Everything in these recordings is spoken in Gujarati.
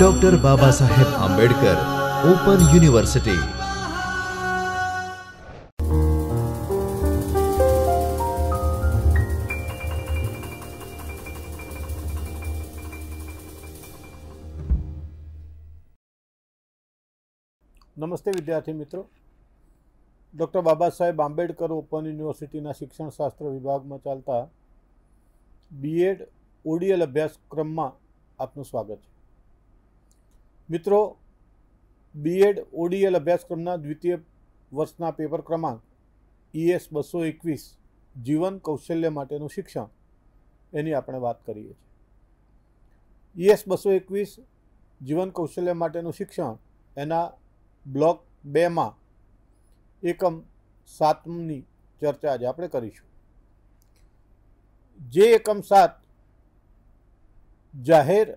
doctor Baba Saheb Ambedkar open university नमस्ते विद्यार्थी मित्रों doctor Baba Saheb Ambedkar open university शिक्षणशास्त्र विभाग में चलता बीएड ઓડીએલ અભ્યાસક્રમમાં આપનું સ્વાગત છે મિત્રો બીએડ ઓડીએલ અભ્યાસક્રમના દ્વિતીય વર્ષના પેપર ક્રમાંક ઈએસ e બસો એકવીસ જીવન કૌશલ્ય માટેનું શિક્ષણ એની આપણે વાત કરીએ છીએ ઈએસ e બસો એકવીસ જીવન કૌશલ્ય માટેનું શિક્ષણ એના બ્લોક બેમાં એકમ સાતમની ચર્ચા આજે આપણે કરીશું જે એકમ સાત જાહેર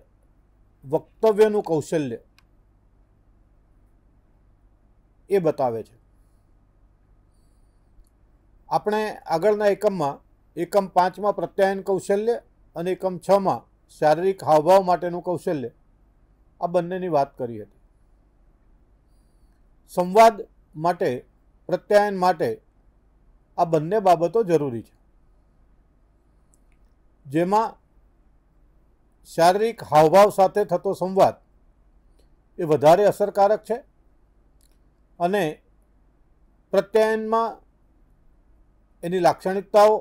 વક્તવ્યનું કૌશલ્ય એ બતાવે છે આપણે આગળના એકમમાં એકમ પાંચમાં પ્રત્યાયન કૌશલ્ય અને એકમ છમાં શારીરિક હાવભાવ માટેનું કૌશલ્ય આ બંનેની વાત કરી હતી સંવાદ માટે પ્રત્યાયન માટે આ બંને બાબતો જરૂરી છે જેમાં શારીરિક હાવભાવ સાથે થતો સંવાદ એ વધારે અસરકારક છે અને પ્રત્યાયનમાં એની લાક્ષણિકતાઓ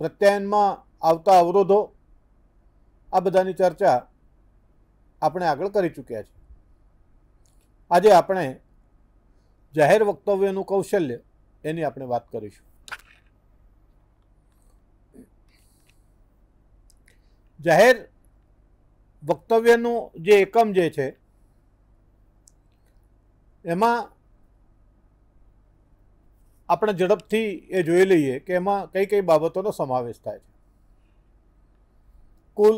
પ્રત્યાયનમાં આવતા અવરોધો આ બધાની ચર્ચા આપણે આગળ કરી ચૂક્યા છે આજે આપણે જાહેર વક્તવ્યનું કૌશલ્ય એની આપણે વાત કરીશું જાહેર વક્તવ્યનું જે એકમ જે છે એમાં આપણે ઝડપથી એ જોઈ લઈએ કે એમાં કઈ કઈ બાબતોનો સમાવેશ થાય છે કુલ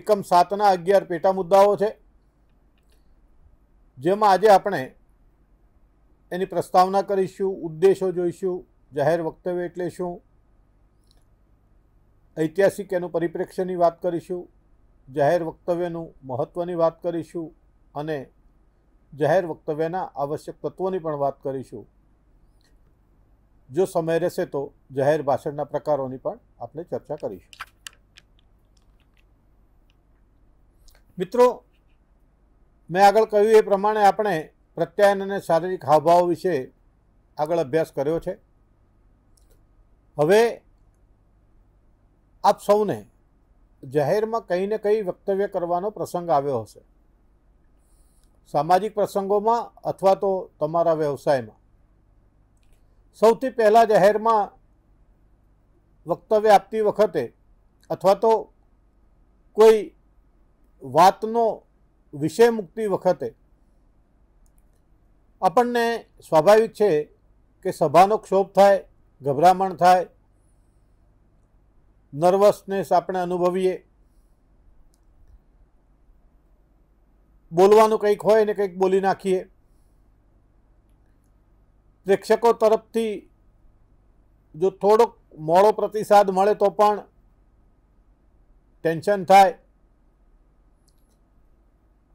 એકમ સાતના અગિયાર પેટા મુદ્દાઓ છે જેમાં આજે આપણે એની પ્રસ્તાવના કરીશું ઉદ્દેશો જોઈશું જાહેર વક્તવ્ય એટલે શું ઐતિહાસિક એનું પરિપ્રેક્ષ્યની વાત કરીશું જાહેર વક્તવ્યનું મહત્ત્વની વાત કરીશું અને જાહેર વક્તવ્યના આવશ્યક તત્વોની પણ વાત કરીશું જો સમય રહેશે તો જાહેર ભાષણના પ્રકારોની પણ આપણે ચર્ચા કરીશું મિત્રો મેં આગળ કહ્યું એ પ્રમાણે આપણે પ્રત્યાયન અને શારીરિક હાવભાવ વિશે આગળ અભ્યાસ કર્યો છે હવે આપ સૌને જાહેરમાં કંઈ ને કંઈ વક્તવ્ય કરવાનો પ્રસંગ આવ્યો હશે સામાજિક પ્રસંગોમાં અથવા તો તમારા વ્યવસાયમાં સૌથી પહેલાં જાહેરમાં વક્તવ્ય આપતી વખતે અથવા તો કોઈ વાતનો વિષય મૂકતી વખતે આપણને સ્વાભાવિક છે કે સભાનો ક્ષોભ થાય ગભરામણ થાય નર્વસનેસ આપણે અનુભવીએ બોલવાનું કંઈક હોય ને કંઈક બોલી નાખીએ પ્રેક્ષકો તરફથી જો થોડોક મોડો પ્રતિસાદ મળે તો પણ ટેન્શન થાય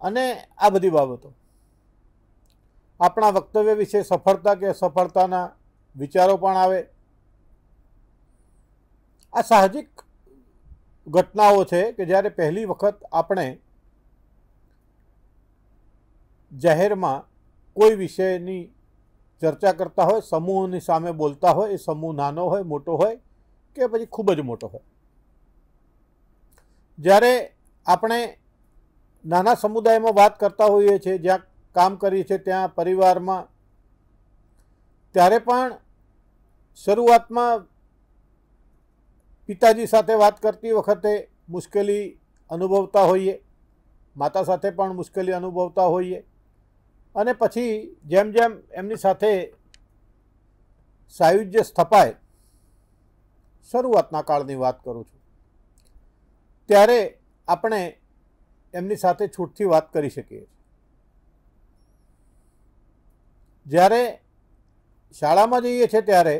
અને આ બધી બાબતો આપણા વક્તવ્ય વિશે સફળતા કે અસફળતાના વિચારો પણ આવે આ સાહજિક ઘટનાઓ છે કે જ્યારે પહેલી વખત આપણે જાહેરમાં કોઈ વિષયની ચર્ચા કરતા હોય સમૂહની સામે બોલતા હોય એ સમૂહ નાનો હોય મોટો હોય કે પછી ખૂબ જ મોટો હોય જ્યારે આપણે નાના સમુદાયમાં વાત કરતા હોઈએ છીએ જ્યાં કામ કરીએ છીએ ત્યાં પરિવારમાં ત્યારે પણ શરૂઆતમાં પિતાજી સાથે વાત કરતી વખતે મુશ્કેલી અનુભવતા હોઈએ માતા સાથે પણ મુશ્કેલી અનુભવતા હોઈએ અને પછી જેમ જેમ એમની સાથે સાયુજ્ય સ્થપાય શરૂઆતના કાળની વાત કરું છું ત્યારે આપણે એમની સાથે છૂટથી વાત કરી શકીએ છીએ જ્યારે શાળામાં જઈએ છીએ ત્યારે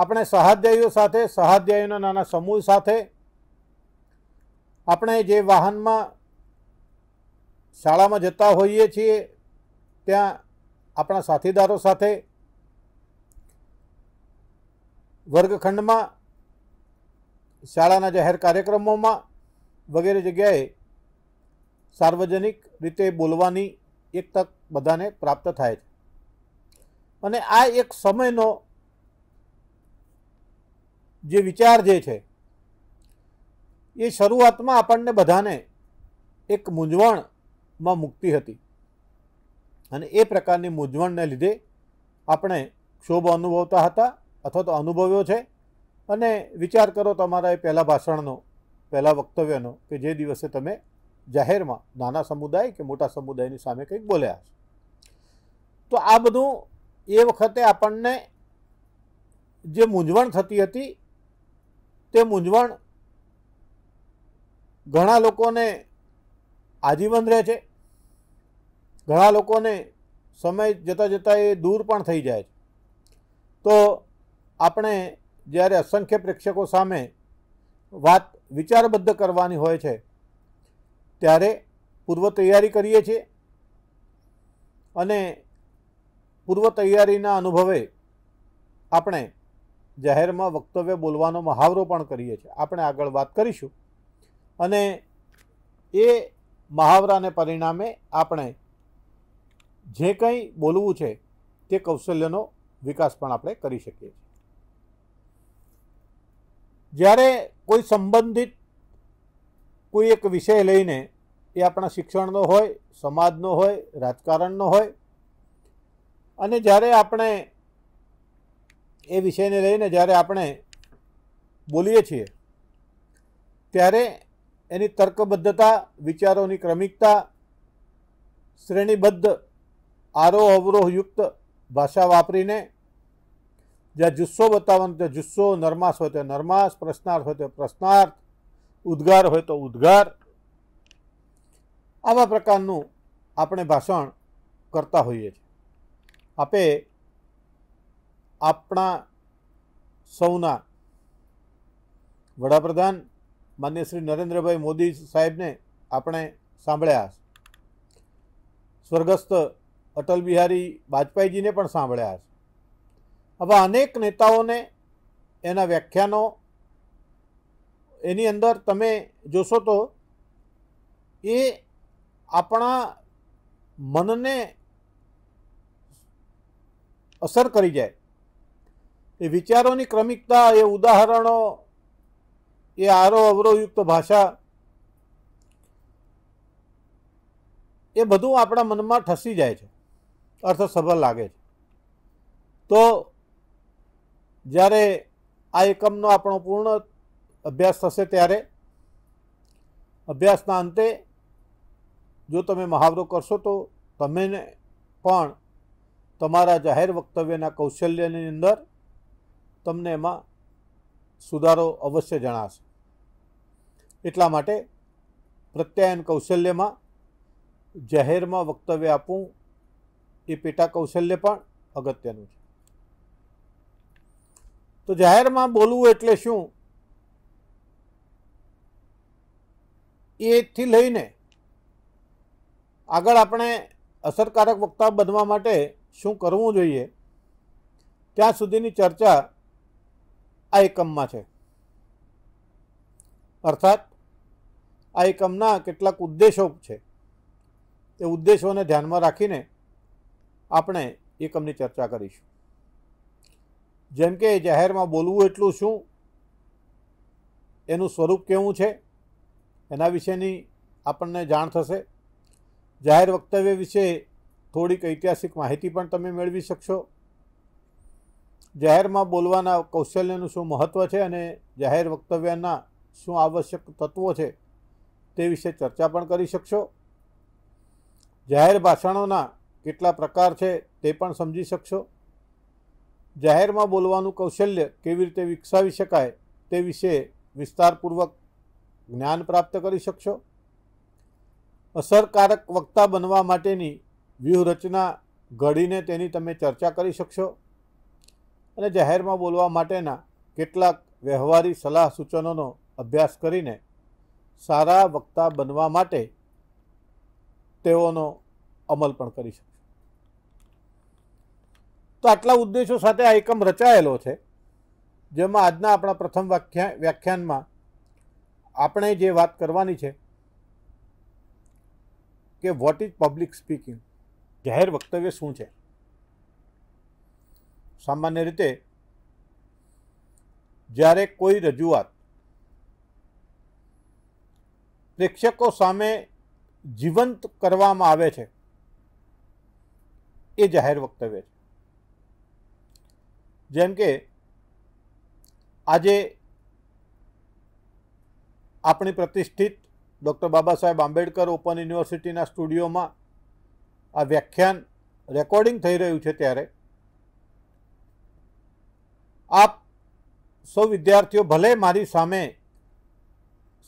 આપણે સહાધ્યાયીઓ સાથે સહાધ્યાયીઓના નાના સમૂહ સાથે આપણે જે વાહનમાં શાળામાં જતા હોઈએ છીએ ત્યાં આપણા સાથીદારો સાથે વર્ગખંડમાં શાળાના જાહેર કાર્યક્રમોમાં વગેરે જગ્યાએ સાર્વજનિક રીતે બોલવાની એક તક બધાને પ્રાપ્ત થાય છે અને આ એક સમયનો જે વિચાર જે છે એ શરૂઆતમાં આપણને બધાને એક મૂંઝવણમાં મૂકતી હતી અને એ પ્રકારની મૂંઝવણને લીધે આપણે ક્ષોભ અનુભવતા હતા અથવા તો અનુભવ્યો છે અને વિચાર કરો તમારા એ પહેલાં ભાષણનો પહેલાં વક્તવ્યનો કે જે દિવસે તમે જાહેરમાં નાના સમુદાય કે મોટા સમુદાયની સામે કંઈક બોલ્યા હશે તો આ બધું એ વખતે આપણને જે મૂંઝવણ થતી હતી તે મૂંઝવણ ઘણા લોકોને આજીવન રહે છે ઘણા લોકોને સમય જતાં જતાં એ દૂર પણ થઈ જાય છે તો આપણે જ્યારે અસંખ્ય પ્રેક્ષકો સામે વાત વિચારબદ્ધ કરવાની હોય છે ત્યારે પૂર્વ તૈયારી કરીએ છીએ અને પૂર્વ તૈયારીના અનુભવે આપણે જાહેરમાં વક્તવ્ય બોલવાનો મહાવરો પણ કરીએ છીએ આપણે આગળ વાત કરીશું અને એ મહાવરાને પરિણામે આપણે જે કંઈ બોલવું છે તે કૌશલ્યનો વિકાસ પણ આપણે કરી શકીએ છીએ જ્યારે કોઈ સંબંધિત કોઈ એક વિષય લઈને એ આપણા શિક્ષણનો હોય સમાજનો હોય રાજકારણનો હોય અને જ્યારે આપણે એ વિષયને લઈને જ્યારે આપણે બોલીએ છીએ ત્યારે એની તર્કબદ્ધતા વિચારોની ક્રમિકતા શ્રેણીબદ્ધ આરોહ અવરોહયુક્ત ભાષા વાપરીને જ્યાં જુસ્સો બતાવવાનો ત્યાં જુસ્સો નરમાશ હોય તો નરમાશ પ્રશ્નાર્થ હોય તો પ્રશ્નાર્થ ઉદ્ગાર હોય તો ઉદ્ગાર આવા પ્રકારનું આપણે ભાષણ કરતા હોઈએ છીએ આપે આપણા સૌના વડાપ્રધાન માન્ય શ્રી નરેન્દ્રભાઈ મોદી સાહેબને આપણે સાંભળ્યા સ્વર્ગસ્થ અટલ બિહારી વાજપેયીજીને પણ સાંભળ્યા આવા અનેક નેતાઓને એના વ્યાખ્યાનો એની અંદર તમે જોશો તો એ આપણા મનને અસર કરી જાય એ વિચારોની ક્રમિકતા એ ઉદાહરણો એ આરો અવરોયુક્ત ભાષા એ બધું આપણા મનમાં ઠસી જાય છે અર્થસભર લાગે છે તો જ્યારે આ એકમનો આપણો પૂર્ણ અભ્યાસ થશે ત્યારે અભ્યાસના અંતે જો તમે મહાવરો કરશો તો તમે પણ તમારા જાહેર વક્તવ્યના કૌશલ્યની અંદર તમને એમાં સુધારો અવશ્ય જણાશે એટલા માટે પ્રત્યાયન કૌશલ્યમાં જાહેરમાં વક્તવ્ય આપવું એ પેટા કૌશલ્ય પણ અગત્યનું છે તો જાહેરમાં બોલવું એટલે શું એથી લઈને આગળ આપણે અસરકારક વક્તા બનવા માટે શું કરવું જોઈએ ત્યાં સુધીની ચર્ચા આ એકમમાં છે અર્થાત આ એકમના કેટલાક ઉદ્દેશો છે એ ઉદ્દેશોને ધ્યાનમાં રાખીને આપણે એકમની ચર્ચા કરીશું જેમ કે જાહેરમાં બોલવું એટલું શું એનું સ્વરૂપ કેવું છે એના વિશેની આપણને જાણ થશે જાહેર વક્તવ્ય વિશે થોડીક ઐતિહાસિક માહિતી પણ તમે મેળવી શકશો જાહેર માં બોલવાનો કૌશલ્યનું શું મહત્વ છે અને જાહેર વક્તવ્યના શું આવશ્યક તત્વો છે તે વિશે ચર્ચા પણ કરી શકશો જાહેર ભાષણોના કેટલા પ્રકાર છે તે પણ સમજી શકશો જાહેર માં બોલવાનું કૌશલ્ય કેવી રીતે વિકસાવી શકાય તે વિશે વિસ્તારપૂર્વક જ્ઞાન પ્રાપ્ત કરી શકશો અસરકારક વક્તા બનવા માટેની વ્યૂહરચના ઘડિને તેની તમે ચર્ચા કરી શકશો અને જાહેરમાં બોલવા માટેના કેટલાક વ્યવહારી સલાહ સૂચનોનો અભ્યાસ કરીને સારા વક્તા બનવા માટે તેઓનો અમલ પણ કરી શકશે તો આટલા ઉદ્દેશો સાથે આ એકમ રચાયેલો છે જેમાં આજના આપણા પ્રથમ વ્યાખ્યા વ્યાખ્યાનમાં આપણે જે વાત કરવાની છે કે વોટ ઇઝ પબ્લિક સ્પીકિંગ જાહેર વક્તવ્ય શું છે સામાન્ય રીતે જ્યારે કોઈ રજૂઆત પ્રેક્ષકો સામે જીવંત કરવામાં આવે છે એ જાહેર વક્તવ્ય છે જેમ કે આજે આપણી પ્રતિષ્ઠિત ડૉક્ટર બાબા સાહેબ આંબેડકર ઓપન યુનિવર્સિટીના સ્ટુડિયોમાં આ વ્યાખ્યાન રેકોર્ડિંગ થઈ રહ્યું છે ત્યારે આપ સૌ વિદ્યાર્થીઓ ભલે મારી સામે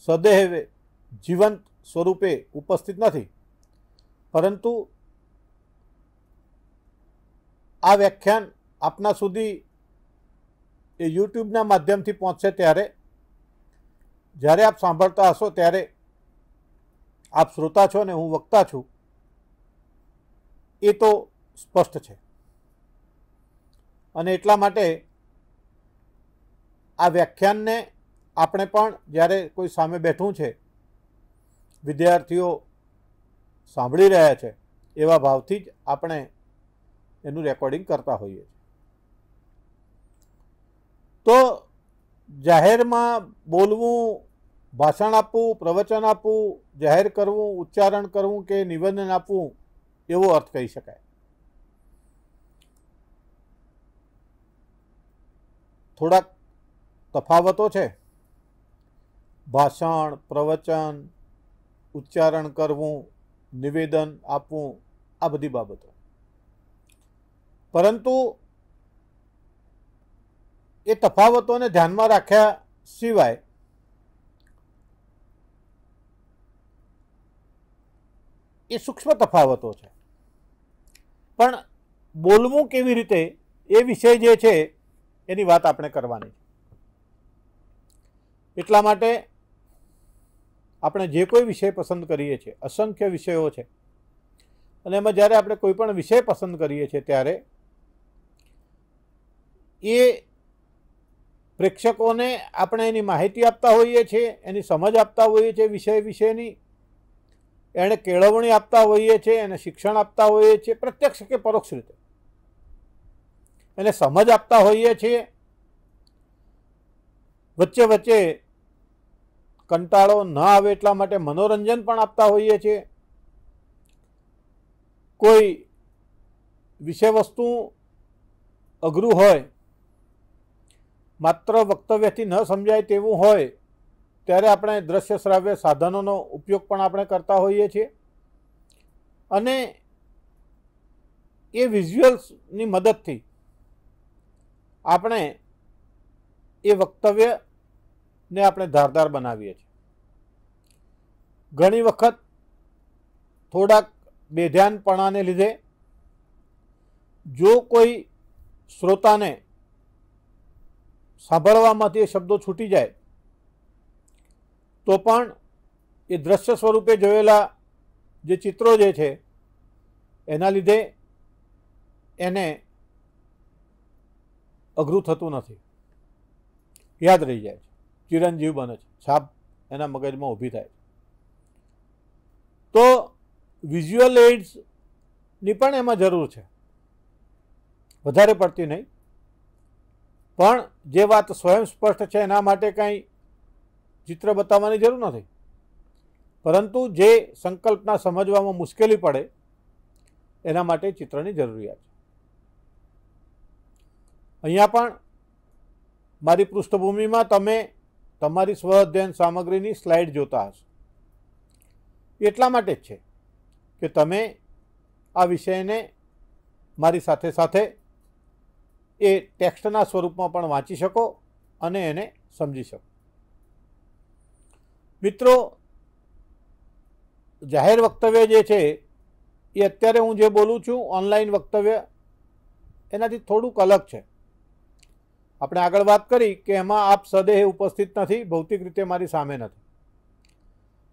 સદેહે જીવંત સ્વરૂપે ઉપસ્થિત ન થાતી પરંતુ આ વ્યાખ્યાન આપના સુધી એ YouTube ના માધ્યમથી પહોંચે ત્યારે જ્યારે આપ સાંભળતા હશો ત્યારે આપ શ્રોતા છો ને હું વક્તા છું એ તો સ્પષ્ટ છે અને એટલા માટે આ વ્યાખ્યાનને આપણે પણ જ્યારે કોઈ સામે બેઠું છે વિદ્યાર્થીઓ સાંભળી રહ્યા છે એવા ભાવથી જ આપણે એનું રેકોર્ડિંગ કરતા હોઈએ છીએ તો જાહેરમાં બોલવું ભાષણ આપવું પ્રવચન આપવું જાહેર કરવું ઉચ્ચારણ કરવું કે નિવેદન આપવું એવો અર્થ કહી શકાય થોડાક તફાવતો છે ભાષણ પ્રવચન ઉચ્ચારણ કરવું નિવેદન આપવું આ બધી બાબતો પરંતુ એ તફાવતોને ધ્યાનમાં રાખ્યા સિવાય એ સૂક્ષ્મ તફાવતો છે પણ બોલવું કેવી રીતે એ વિષય જે છે એની વાત આપણે કરવાની છે એટલા માટે આપણે જે કોઈ વિષય પસંદ કરીએ છીએ અસંખ્ય વિષયો છે અને એમાં જ્યારે આપણે કોઈ પણ વિષય પસંદ કરીએ છીએ ત્યારે એ પ્રેક્ષકોને આપણે એની માહિતી આપતા હોઈએ છીએ એની સમજ આપતા હોઈએ છીએ વિષય વિશેની એને કેળવણી આપતા હોઈએ છીએ એને શિક્ષણ આપતા હોઈએ છીએ પ્રત્યક્ષ કે પરોક્ષ રીતે એને સમજ આપતા હોઈએ છીએ વચ્ચે વચ્ચે કંટાળો ન આવે એટલા માટે મનોરંજન પણ આપતા હોઈએ છીએ કોઈ વિષયવસ્તુ અઘરું હોય માત્ર વક્તવ્યથી ન સમજાય તેવું હોય ત્યારે આપણે દ્રશ્ય શ્રાવ્ય સાધનોનો ઉપયોગ પણ આપણે કરતા હોઈએ છીએ અને એ વિઝ્યુઅલ્સની મદદથી આપણે એ વક્તવ્ય ને આપણે ધારદાર બનાવીએ છીએ ઘણી વખત થોડાક બેધ્યાનપણાને લીધે જો કોઈ શ્રોતાને સાંભળવામાંથી એ શબ્દો છૂટી જાય તો પણ એ દ્રશ્ય સ્વરૂપે જોયેલા જે ચિત્રો જે છે એના લીધે એને અઘરું થતું નથી યાદ રહી જાય છે ચિરંજીવ બને છે છાપ એના મગજમાં ઊભી થાય તો વિઝ્યુઅલ એઇડ્સની પણ એમાં જરૂર છે વધારે પડતી નહીં પણ જે વાત સ્વયં સ્પષ્ટ છે એના માટે કંઈ ચિત્ર બતાવવાની જરૂર નથી પરંતુ જે સંકલ્પના સમજવામાં મુશ્કેલી પડે એના માટે ચિત્રની જરૂરિયાત છે અહીંયા પણ મારી પૃષ્ઠભૂમિમાં તમે તમારી સ્વ અધ્યયન સામગ્રીની સ્લાઇડ જોતા હશો એટલા માટે જ છે કે તમે આ વિષયને મારી સાથે સાથે એ ટેક્સ્ટના સ્વરૂપમાં પણ વાંચી શકો અને એને સમજી શકો મિત્રો જાહેર વક્તવ્ય જે છે એ અત્યારે હું જે બોલું છું ઓનલાઈન વક્તવ્ય એનાથી થોડુંક અલગ છે આપણે આગળ વાત કરી કે એમાં આપ સદેહ ઉપસ્થિત નથી ભૌતિક રીતે મારી સામે નથી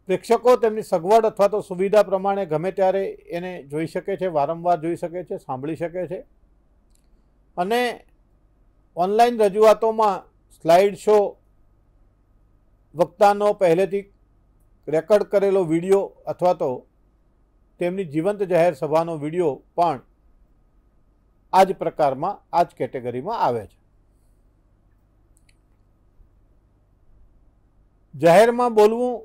પ્રેક્ષકો તેમની સગવડ અથવા તો સુવિધા પ્રમાણે ગમે ત્યારે એને જોઈ શકે છે વારંવાર જોઈ શકે છે સાંભળી શકે છે અને ઓનલાઈન રજૂઆતોમાં સ્લાઇડ શો વક્તાનો પહેલેથી રેકોર્ડ કરેલો વિડીયો અથવા તો તેમની જીવંત જાહેર સભાનો વિડીયો પણ આ જ પ્રકારમાં આ જ કેટેગરીમાં આવે છે જાહેરમાં બોલવું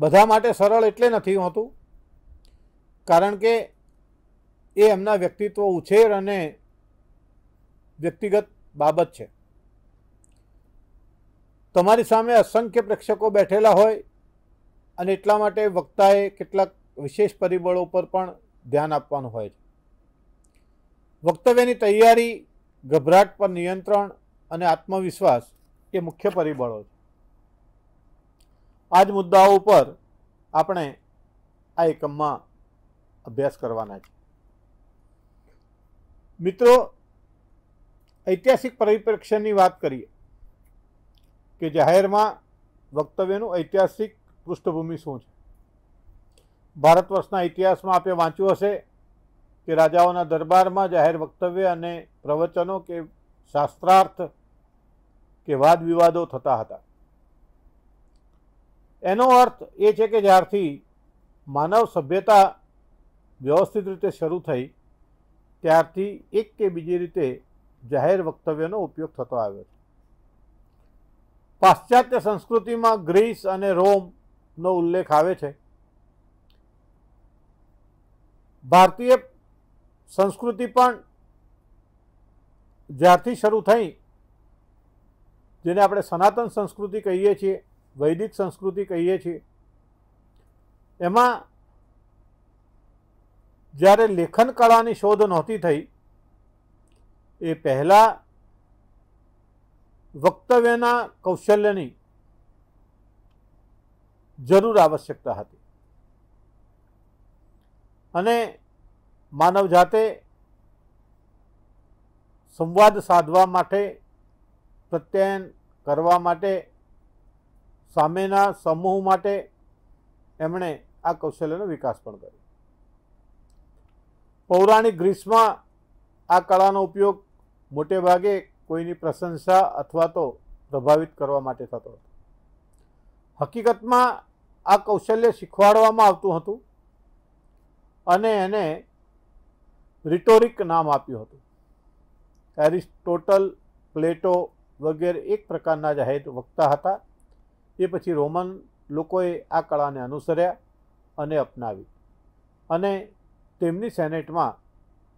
બધા માટે સરળ એટલે નથી હોતું કારણ કે એ એમના વ્યક્તિત્વ ઉછેર અને વ્યક્તિગત બાબત છે તમારી સામે અસંખ્ય પ્રેક્ષકો બેઠેલા હોય અને એટલા માટે વક્તાએ કેટલાક વિશેષ પરિબળો પર પણ ધ્યાન આપવાનું હોય છે વક્તવ્યની તૈયારી ગભરાટ પર નિયંત્રણ અને આત્મવિશ્વાસ એ મુખ્ય પરિબળો છે આજ મુદ્દાઓ ઉપર આપણે આ એકમમાં અભ્યાસ કરવાનો છે મિત્રો ઐતિહાસિક પરિપ્રેક્ષ્યની વાત કરીએ કે જાહેરમાં વક્તવ્યનું ઐતિહાસિક પૃષ્ઠભૂમિ શું છે ભારતવર્ષના ઇતિહાસમાં આપણે વાંચ્યું હશે કે રાજાઓના દરબારમાં જાહેર વક્તવ્ય અને પ્રવચનો કે શાસ્ત્રાર્થ કે वाद-વિવાદો થતા હતા એનો અર્થ એ છે કે જ્યારથી માનવ સભ્યતા વ્યવસ્થિત રીતે શરૂ થઈ ત્યારથી એક કે બીજી રીતે જાહેર વક્તવ્યનો ઉપયોગ થતો આવ્યો છે પાશ્ચાત્ય સંસ્કૃતિમાં ગ્રીસ અને રોમનો ઉલ્લેખ આવે છે ભારતીય સંસ્કૃતિ પણ જ્યારથી શરૂ થઈ જેને આપણે સનાતન સંસ્કૃતિ કહીએ છીએ વૈદિક સંસ્કૃતિ કહીએ છીએ એમાં જ્યારે લેખન કળાની શોધ નહોતી થઈ એ પહેલાં વક્તવ્યના કૌશલ્યની જરૂર આવશ્યકતા હતી અને માનવ જાતે સંવાદ સાધવા માટે પ્રત્યયન કરવા માટે સામેના સમૂહ માટે એમણે આ કૌશલ્યનો વિકાસ પણ કર્યો પૌરાણિક ગ્રીસમાં આ કળાનો ઉપયોગ મોટે ભાગે કોઈની પ્રશંસા અથવા તો પ્રભાવિત કરવા માટે થતો હતો હકીકતમાં આ કૌશલ્ય શીખવાડવામાં આવતું હતું અને એને રિટોરિક નામ આપ્યું હતું એરિસ્ટોટલ પ્લેટો વગેરે એક પ્રકારના જાહેર વક્તા હતા એ પછી રોમન લોકોએ આ કળાને અનુસર્યા અને અપનાવી અને તેમની સેનેટમાં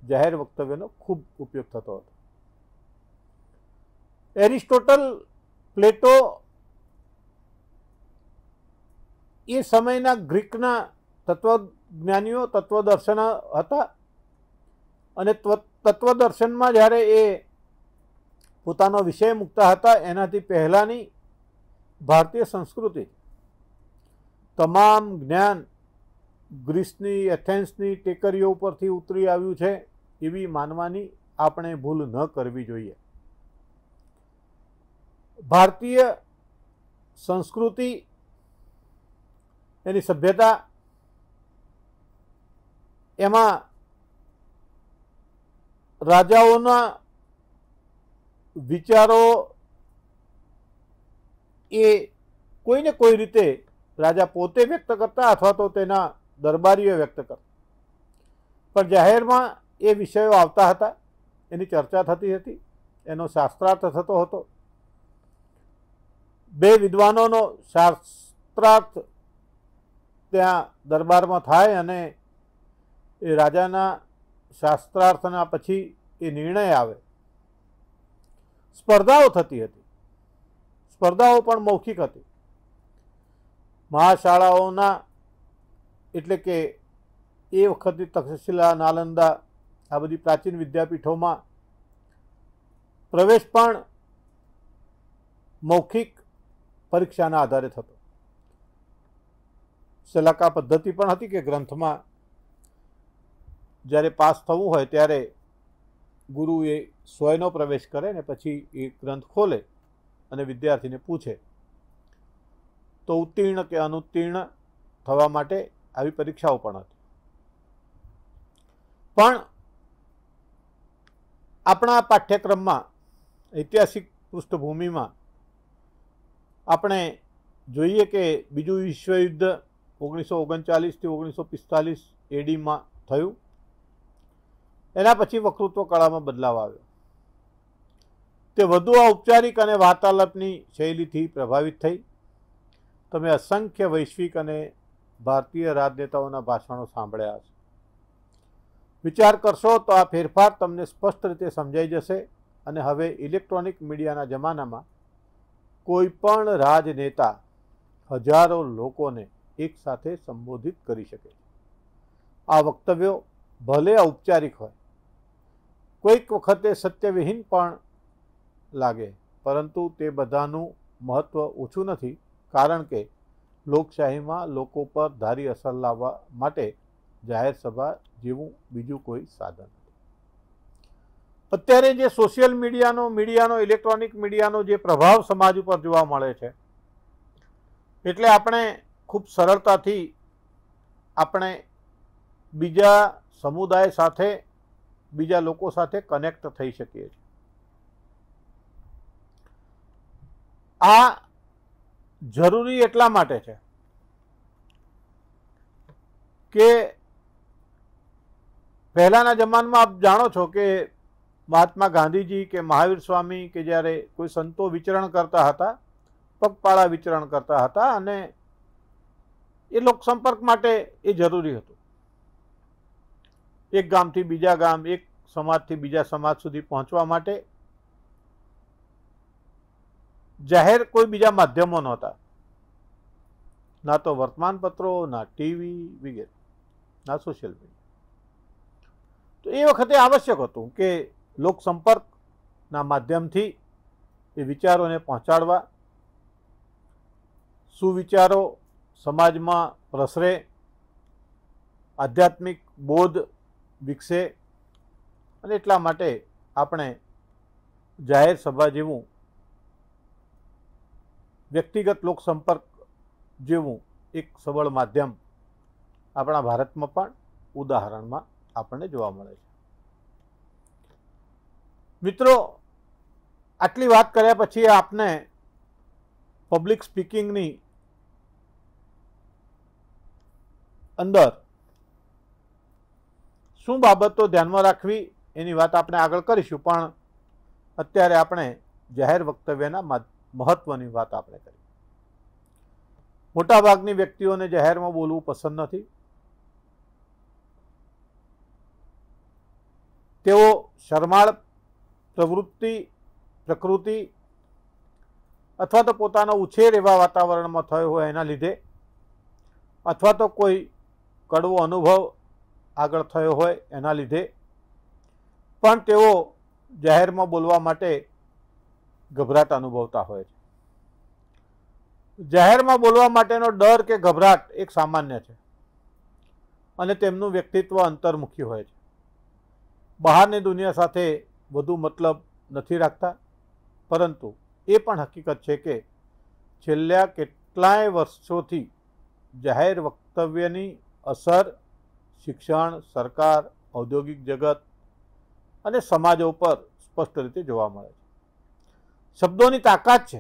જાહેર વક્તવ્યનો ખૂબ ઉપયોગ થતો હતો એરિસ્ટોટલ પ્લેટો એ સમયના ગ્રીકના તત્વજ્ઞાનીઓ તત્વદર્શન હતા અને તત્વદર્શનમાં જ્યારે એ પોતાનો વિષય મૂકતા હતા એનાથી પહેલાંની ભારતીય સંસ્કૃતિ તમામ જ્ઞાન ગ્રીસની એથેન્સની ટેકરીઓ ઉપરથી ઉતરી આવ્યું છે એવી માનવાની આપણે ભૂલ ન કરવી જોઈએ ભારતીય સંસ્કૃતિ એની સભ્યતા એમાં રાજાઓના વિચારો એ કોઈને કોઈ રીતે રાજા પોતે વ્યક્ત કરતા અથવા તો તેના દરબારીઓ વ્યક્ત કરતા પણ જાહેરમાં એ વિષયો આવતા હતા એની ચર્ચા થતી હતી એનો શાસ્ત્રાર્થ થતો હતો બે વિદ્વાનોનો શાસ્ત્રાર્થ ત્યાં દરબારમાં થાય અને એ રાજાના શાસ્ત્રાર્થના પછી એ નિર્ણય આવે સ્પર્ધાઓ થતી હતી સ્પર્ધાઓ પણ મૌખિક હતી મહાશાળાઓના એટલે કે એ વખતે તક્ષશિલા નાલંદા આ બધી પ્રાચીન વિદ્યાપીઠોમાં પ્રવેશ પણ મૌખિક પરીક્ષાના આધારે થતો સલાકા પદ્ધતિ પણ હતી કે ગ્રંથમાં જ્યારે પાસ થવું હોય ત્યારે ગુરુ એ સ્વયંનો પ્રવેશ કરે ને પછી એ ગ્રંથ ખોલે અને વિદ્યાર્થીને પૂછે તો ઉત્તીર્ણ કે અનુત્તીર્ણ થવા માટે આવી પરીક્ષાઓ પણ હતી પણ આપણા પાઠ્યક્રમમાં ઐતિહાસિક પૃષ્ઠભૂમિમાં આપણે જોઈએ કે બીજું વિશ્વયુદ્ધ ઓગણીસો ઓગણચાલીસથી ઓગણીસો પિસ્તાલીસ એડીમાં થયું એના પછી વક્તૃત્વ કળામાં બદલાવ આવ્યો તે વધુ ઔપચારિક અને વાર્તાલાપની શૈલીથી પ્રભાવિત થઈ તમે અસંખ્ય વૈશ્વિક અને ભારતીય રાજનેતાઓના ભાષણો સાંભળ્યા હશે વિચાર કરશો તો આ ફેરફાર તમને સ્પષ્ટ રીતે સમજાઈ જશે અને હવે ઇલેક્ટ્રોનિક મીડિયાના જમાનામાં કોઈપણ રાજનેતા હજારો લોકોને એકસાથે સંબોધિત કરી શકે છે આ વક્તવ્યો ભલે ઔપચારિક હોય કોઈક વખતે સત્યવિહીન પણ લાગે પરંતુ તે બધાનું મહત્ત્વ ઓછું નથી કારણ કે લોકશાહીમાં લોકો પર ધારી અસર લાવવા માટે જાહેર સભા જેવું બીજું કોઈ સાધન નથી અત્યારે જે સોશિયલ મીડિયાનો મીડિયાનો ઇલેક્ટ્રોનિક મીડિયાનો જે પ્રભાવ સમાજ ઉપર જોવા મળે છે એટલે આપણે ખૂબ સરળતાથી આપણે બીજા સમુદાય સાથે બીજા લોકો સાથે કનેક્ટ થઈ શકીએ છીએ આ જરૂરી એટલા માટે છે કે પહેલાના જમાનામાં આપ જાણો છો કે મહાત્મા ગાંધીજી કે મહાવીર સ્વામી કે જ્યારે કોઈ સંતો વિચરણ કરતા હતા પગપાળા વિચરણ કરતા હતા અને એ લોકસંપર્ક માટે એ જરૂરી હતું એક ગામથી બીજા ગામ એક સમાજથી બીજા સમાજ સુધી પહોંચવા માટે જાહેર કોઈ બીજો માધ્યમો નોતા ના તો વર્તમાન પત્રો ના ટીવી વગેરે ના સોશિયલ મીડિયા તો એ વખતે આવશ્યક હતું કે લોક સંપર્ક ના માધ્યમ થી એ વિચારો ને પહોંચાડવા સુવિચારો સમાજ માં પ્રસરે આધ્યાત્મિક બોધ વિકસે અને એટલા માટે આપણે જાહેર સભા જીવું વ્યક્તિગત લોકસંપર્ક જેવું એક સબળ માધ્યમ આપણા ભારતમાં પણ ઉદાહરણમાં આપણને જોવા મળે છે મિત્રો આટલી વાત કર્યા પછી આપને પબ્લિક સ્પીકિંગની અંદર શું બાબતો ધ્યાનમાં રાખવી એની વાત આપણે આગળ કરીશું પણ અત્યારે આપણે જાહેર વક્તવ્યના માધ્યમ મહત્વની વાત આપણે કરી મોટાભાગની વ્યક્તિઓને જાહેરમાં બોલવું પસંદ નથી તેઓ શરમાળ પ્રવૃત્તિ પ્રકૃતિ અથવા તો પોતાનો ઉછેર એવા વાતાવરણમાં થયો હોય એના લીધે અથવા તો કોઈ કડવો અનુભવ આગળ થયો હોય એના લીધે પણ તેઓ જાહેરમાં બોલવા માટે ગભરાટ અનુભવતા હોય છે જાહેરમાં બોલવા માટેનો ડર કે ગભરાટ એક સામાન્ય છે અને તેમનું વ્યક્તિત્વ અંતર્મુખી હોય છે બહારની દુનિયા સાથે વધુ મતલબ નથી રાખતા પરંતુ એ પણ હકીકત છે કે છેલ્લા કેટલાય વર્ષોથી જાહેર વક્તવ્યની અસર શિક્ષણ સરકાર ઔદ્યોગિક જગત અને સમાજો પર સ્પષ્ટ રીતે જોવા મળે છે શબ્દોની તાકાત છે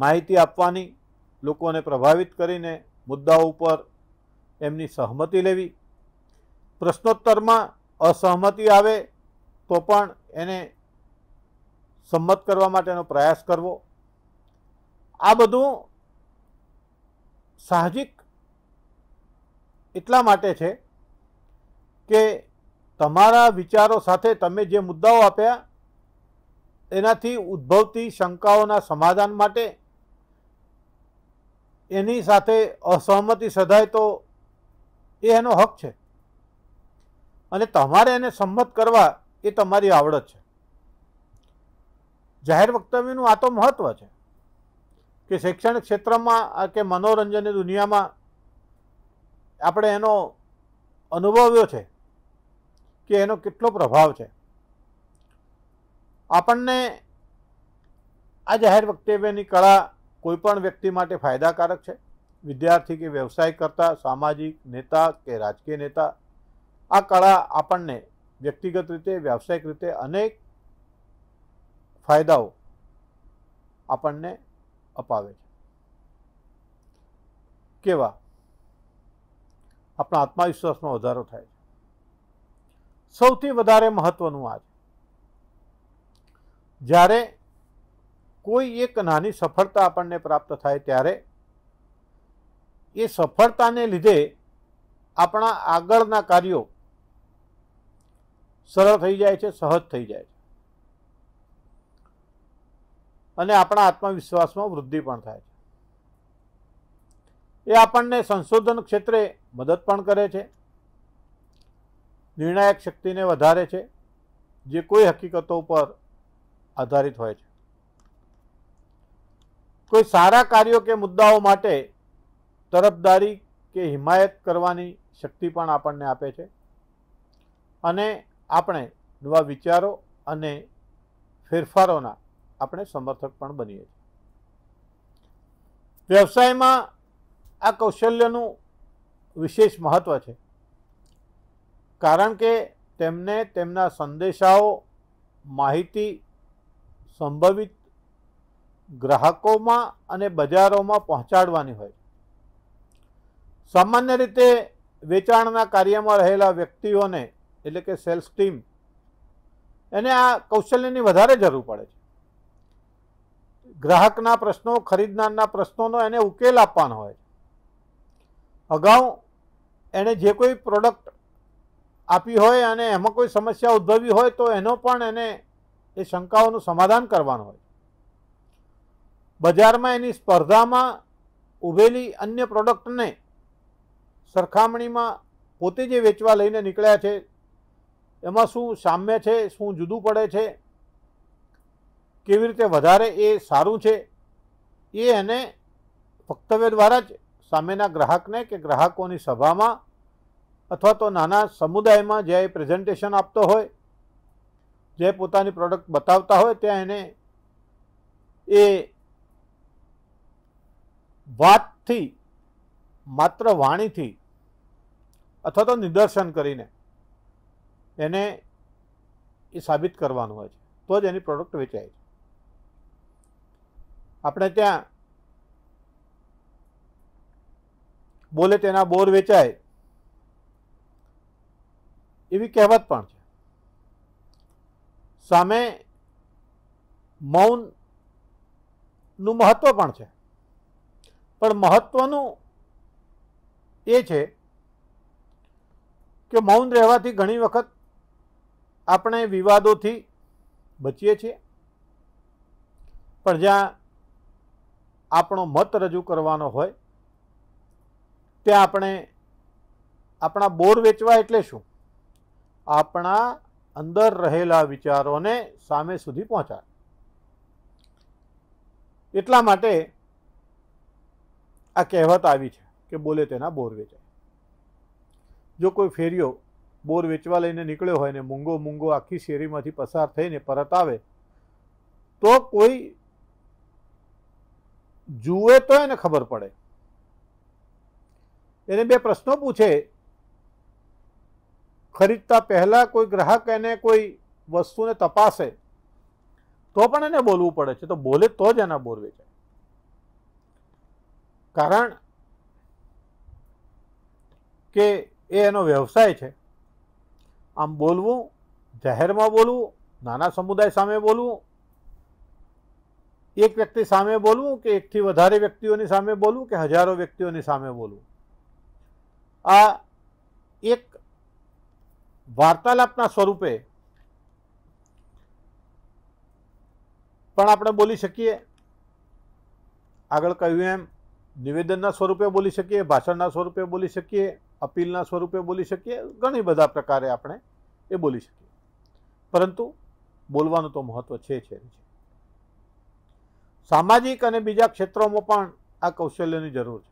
માહિતી આપવાની લોકોને પ્રભાવિત કરીને મુદ્દાઓ ઉપર એમની સહમતિ લેવી પ્રશ્નોત્તરમાં અસહમતિ આવે તો પણ એને સંમત કરવા માટેનો પ્રયાસ કરવો આ બધું સાહજિક એટલા માટે છે કે તમારા વિચારો સાથે તમે જે મુદ્દાઓ આપ્યા એનાથી ઉદ્ભવતી શંકાઓના સમાધાન માટે એની સાથે અસહમતિ સધાય તો એ એનો હક છે અને તમારે એને સંમત કરવા એ તમારી આવડત છે જાહેર વક્તવ્યનું આ તો મહત્વ છે કે શૈક્ષણિક ક્ષેત્રમાં કે મનોરંજનની દુનિયામાં આપણે એનો અનુભવ્યો છે કે એનો કેટલો પ્રભાવ છે આપણને આ જાહેર વક્તવ્યની કળા કોઈપણ વ્યક્તિ માટે ફાયદાકારક છે વિદ્યાર્થી કે વ્યવસાય કરતા સામાજિક નેતા કે રાજકીય નેતા આ કળા આપણને વ્યક્તિગત રીતે વ્યવસાયિક રીતે અનેક ફાયદાઓ આપણને અપાવે છે કેવા આપણા આત્મવિશ્વાસમાં વધારો થાય છે સૌથી વધારે મહત્વનું આ છે જ્યારે કોઈ એક નાની સફળતા આપણને પ્રાપ્ત થાય ત્યારે એ સફળતાને લીધે આપણા આગળના કાર્યો સરળ થઈ જાય છે સહજ થઈ જાય છે અને આપણા આત્મવિશ્વાસમાં વૃદ્ધિ પણ થાય છે એ આપણને સંશોધન ક્ષેત્રે મદદ પણ કરે છે નિર્ણાયક શક્તિને વધારે છે જે કોઈ હકીકતો ઉપર આધારિત હોય છે કોઈ સારા કાર્યો કે મુદ્દાઓ માટે તરફદારી કે હિમાયત કરવાની શક્તિ પણ આપણને આપે છે અને આપણે નવા વિચારો અને ફેરફારોના આપણે સમર્થક પણ બનીએ છીએ વ્યવસાયમાં આ કૌશલ્યનું વિશેષ મહત્ત્વ છે કારણ કે તેમને તેમના સંદેશાઓ માહિતી સંભવિત ગ્રાહકોમાં અને બજારોમાં પહોંચાડવાની હોય સામાન્ય રીતે વેચાણના કાર્યમાં રહેલા વ્યક્તિઓને એટલે કે સેલ્સ ટીમ એને આ કૌશલ્યની વધારે જરૂર પડે છે ગ્રાહકના પ્રશ્નો ખરીદનારના પ્રશ્નોનો એને ઉકેલ આપવાનો હોય અગાઉ એણે જે કોઈ પ્રોડક્ટ આપી હોય અને એમાં કોઈ સમસ્યા ઉદ્ભવી હોય તો એનો પણ એને એ શંકાઓનું સમાધાન કરવાનું હોય બજારમાં એની સ્પર્ધામાં ઉભેલી અન્ય પ્રોડક્ટને સરખામણીમાં પોતે જે વેચવા લઈને નીકળ્યા છે એમાં શું સામ્ય છે શું જુદું પડે છે કેવી રીતે વધારે એ સારું છે એ એને વક્તવ્ય દ્વારા જ સામેના ગ્રાહકને કે ગ્રાહકોની સભામાં અથવા તો નાના સમુદાયમાં જ્યાં એ પ્રેઝન્ટેશન આપતો હોય જે પોતાની પ્રોડક્ટ બતાવતા હોય ત્યાં એને એ વાતથી માત્ર વાણીથી અથવા તો નિદર્શન કરીને એને એ સાબિત કરવાનું હોય છે તો જ એની પ્રોડક્ટ વેચાય છે આપણે ત્યાં બોલે તેના બોર વેચાય એવી કહેવત પણ છે સામે મૌનનું મહત્ત્વ પણ છે પણ મહત્ત્વનું એ છે કે મૌન રહેવાથી ઘણી વખત આપણે વિવાદોથી બચીએ છીએ પણ જ્યાં આપણો મત રજૂ કરવાનો હોય ત્યાં આપણે આપણા બોર વેચવા એટલે શું આપણા અંદર રહેલા વિચારોને સામે સુધી પહોંચાડે એટલા માટે આ કહેવત આવી છે કે બોલે તેના બોર વેચાય જો કોઈ ફેરિયો બોર વેચવા લઈને નીકળ્યો હોય ને મૂંગો મૂંગો આખી શેરીમાંથી પસાર થઈને પરત આવે તો કોઈ જુએ તો એને ખબર પડે એને બે પ્રશ્નો પૂછે ખરીદતા પહેલાં કોઈ ગ્રાહક એને કોઈ વસ્તુને તપાસે તો પણ એને બોલવું પડે છે તો બોલે તો જ એના બોલવે છે કારણ કે એ એનો વ્યવસાય છે આમ બોલવું જાહેરમાં બોલવું નાના સમુદાય સામે બોલવું એક વ્યક્તિ સામે બોલવું કે એકથી વધારે વ્યક્તિઓની સામે બોલવું કે હજારો વ્યક્તિઓની સામે બોલવું આ એક વાર્તાલાપના સ્વરૂપે પણ આપણે બોલી શકીએ આગળ કહ્યું એમ નિવેદનના સ્વરૂપે બોલી શકીએ ભાષણના સ્વરૂપે બોલી શકીએ અપીલના સ્વરૂપે બોલી શકીએ ઘણી બધા પ્રકારે આપણે એ બોલી શકીએ પરંતુ બોલવાનું તો મહત્વ છે છે સામાજિક અને બીજા ક્ષેત્રોમાં પણ આ કૌશલ્યની જરૂર છે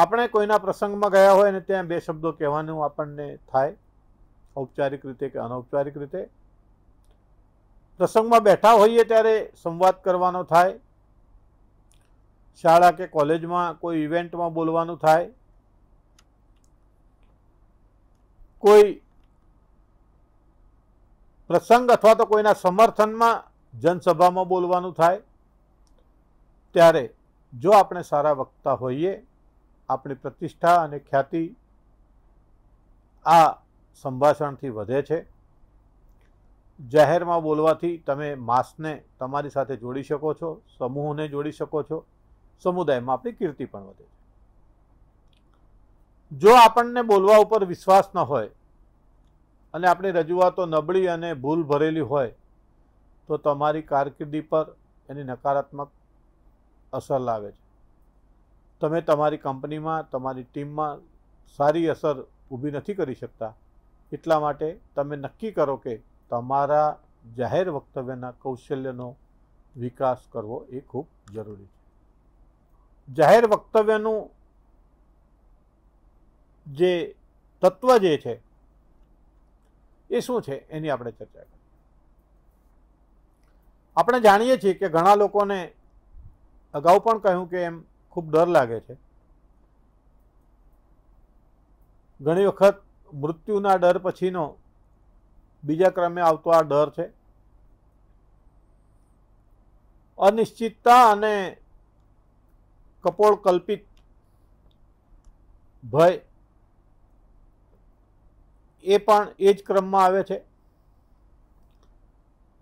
આપણે કોઈના પ્રસંગમાં ગયા હોય ને ત્યાં બે શબ્દો કહેવાનું આપણને થાય ઔપચારિક રીતે કે અનૌપચારિક રીતે પ્રસંગમાં બેઠા હોઈએ ત્યારે સંવાદ કરવાનો થાય શાળા કે કોલેજમાં કોઈ ઇવેન્ટમાં બોલવાનું થાય કોઈ પ્રસંગ અથવા તો કોઈના સમર્થનમાં જનસભામાં બોલવાનું થાય ત્યારે જો આપણે સારા વક્તા હોઈએ આપણી પ્રતિષ્ઠા અને ખ્યાતિ આ સંભાષણથી વધે છે જાહેરમાં બોલવાથી તમે માસને તમારી સાથે જોડી શકો છો સમૂહને જોડી શકો છો સમુદાયમાં આપણી કીર્તિ પણ વધે છે જો આપણને બોલવા ઉપર વિશ્વાસ ન હોય અને આપણી રજૂઆતો નબળી અને ભૂલ ભરેલી હોય તો તમારી કારકિર્દી પર એની નકારાત્મક અસર લાવે છે તમે તમારી કંપનીમાં તમારી ટીમમાં સારી અસર ઊભી નથી કરી શકતા એટલા માટે તમે નક્કી કરો કે તમારા જાહેર વક્તવ્યના કૌશલ્યનો વિકાસ કરવો એ ખૂબ જરૂરી છે જાહેર વક્તવ્યનું જે તત્વ જે છે એ શું છે એની આપણે ચર્ચા કરી આપણે જાણીએ છીએ કે ઘણા લોકોને અગાઉ પણ કહ્યું કે એમ ખૂબ ડર લાગે છે ઘણી વખત મૃત્યુના ડર પછીનો બીજા ક્રમે આવતો આ ડર છે અનિશ્ચિતતા અને કપોળ કલ્પિત ભય એ પણ એ જ ક્રમમાં આવે છે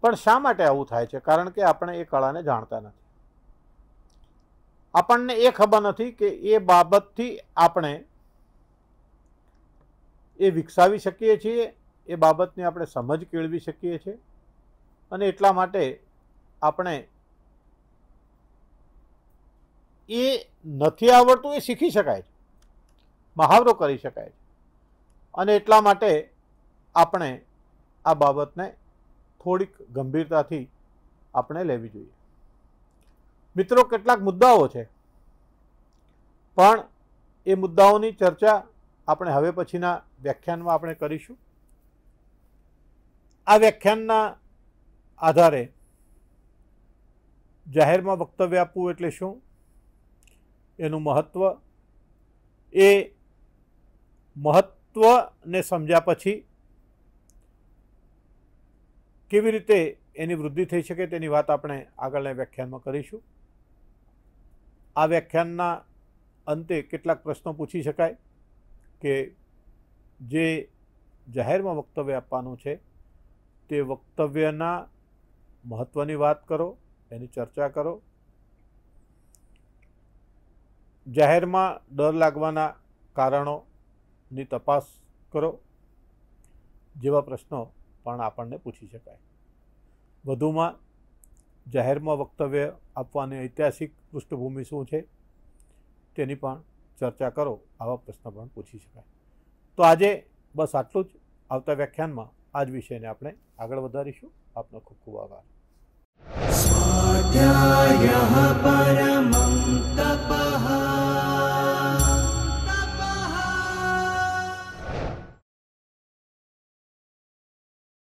પણ શા માટે આવું થાય છે કારણ કે આપણે એ કળાને જાણતા નથી આપણને એ ખબર નથી કે એ બાબતથી આપણે એ વિકસાવી શકીએ છીએ એ બાબતને આપણે સમજ કેળવી શકીએ છીએ અને એટલા માટે આપણે એ નથી આવડતું એ શીખી શકાય છે મહાવરો કરી શકાય છે અને એટલા માટે આપણે આ બાબતને થોડીક ગંભીરતાથી આપણે લેવી જોઈએ મિત્રો કેટલાક મુદ્દાઓ છે પણ એ મુદ્દાઓની ચર્ચા આપણે હવે પછીના વ્યાખ્યાનમાં આપણે કરીશું આ વ્યાખ્યાનના આધારે જાહેરમાં વક્તવ્ય આપવું એટલે શું એનું મહત્ત્વ એ મહત્ત્વને સમજ્યા પછી કેવી રીતે એની વૃદ્ધિ થઈ શકે તેની વાત આપણે આગળના વ્યાખ્યાનમાં કરીશું આ વ્યાખ્યાનના અંતે કેટલાક પ્રશ્નો પૂછી શકાય કે જે જાહેરમાં વક્તવ્ય આપવાનું છે તે વક્તવ્યના મહત્ત્વની વાત કરો એની ચર્ચા કરો જાહેરમાં ડર લાગવાના કારણોની તપાસ કરો જેવા પ્રશ્નો પણ આપણને પૂછી શકાય વધુમાં જાહેરમાં વક્તવ્ય આપવાની ઐતિહાસિક પૃષ્ઠભૂમિ શું છે તેની પણ ચર્ચા કરો આવા પ્રશ્ન પણ પૂછી શકાય તો આજે બસ આટલું જ આવતા વ્યાખ્યાનમાં આ જ વિષયને આપણે આગળ વધારીશું આપનો ખૂબ ખૂબ આભાર પરમં